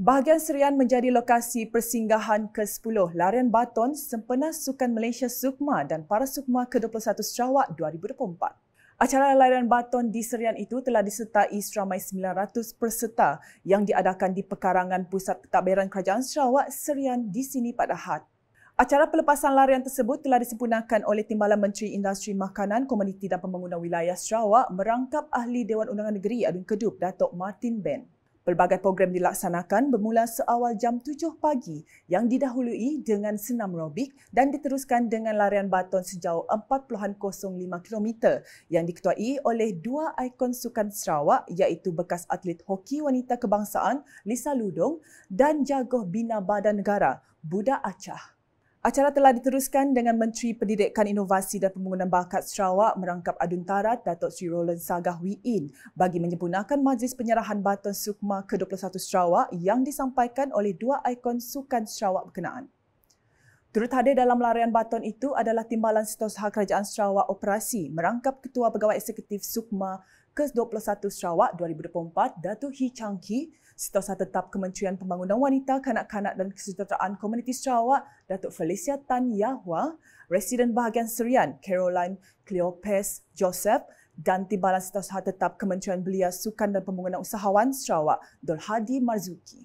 Bahagian Serian menjadi lokasi persinggahan ke-10 Larian Baton sempena Sukan Malaysia Sukma dan Para Sukma ke-21 Sarawak 2024. Acara Larian Baton di Serian itu telah disertai seramai 900 peserta yang diadakan di Pekarangan Pusat Pentadbiran Kerajaan Sarawak Serian di sini pada hat. Acara pelepasan larian tersebut telah disempurnakan oleh Timbalan Menteri Industri Makanan, Komuniti dan Pembangunan Wilayah Sarawak merangkap Ahli Dewan Undangan Negeri Adun Kedup, Datuk Martin Ben. Pelbagai program dilaksanakan bermula seawal jam 7 pagi yang didahului dengan senam robik dan diteruskan dengan larian baton sejauh 40.05 km yang diketuai oleh dua ikon sukan Sarawak iaitu bekas atlet hoki wanita kebangsaan Lisa Ludong dan jagoh bina badan negara Buda Acah. Acara telah diteruskan dengan Menteri Pendidikan Inovasi dan Pembangunan Bakat Sarawak merangkap Aduntara Datuk Sri Roland Sagah Wee bagi menyempurnakan majlis penyerahan baton sukma ke-21 Sarawak yang disampaikan oleh dua ikon sukan Sarawak berkenaan. Turut hadir dalam larian baton itu adalah Timbalan Setiausaha Kerajaan Sarawak Operasi merangkap Ketua Pegawai Eksekutif Sukma ke-21 Sarawak 2024, Datuk Hee Chang Kee, Setiausaha Tetap Kementerian Pembangunan Wanita, Kanak-kanak dan Kesejahteraan Komuniti Sarawak, Datuk Felicia Tan Yahwa, Residen Bahagian Serian, Caroline Cleopas Joseph, dan Timbalan Setiausaha Tetap Kementerian Belia Sukan dan Pembangunan Usahawan Sarawak, Dolhadi Marzuki.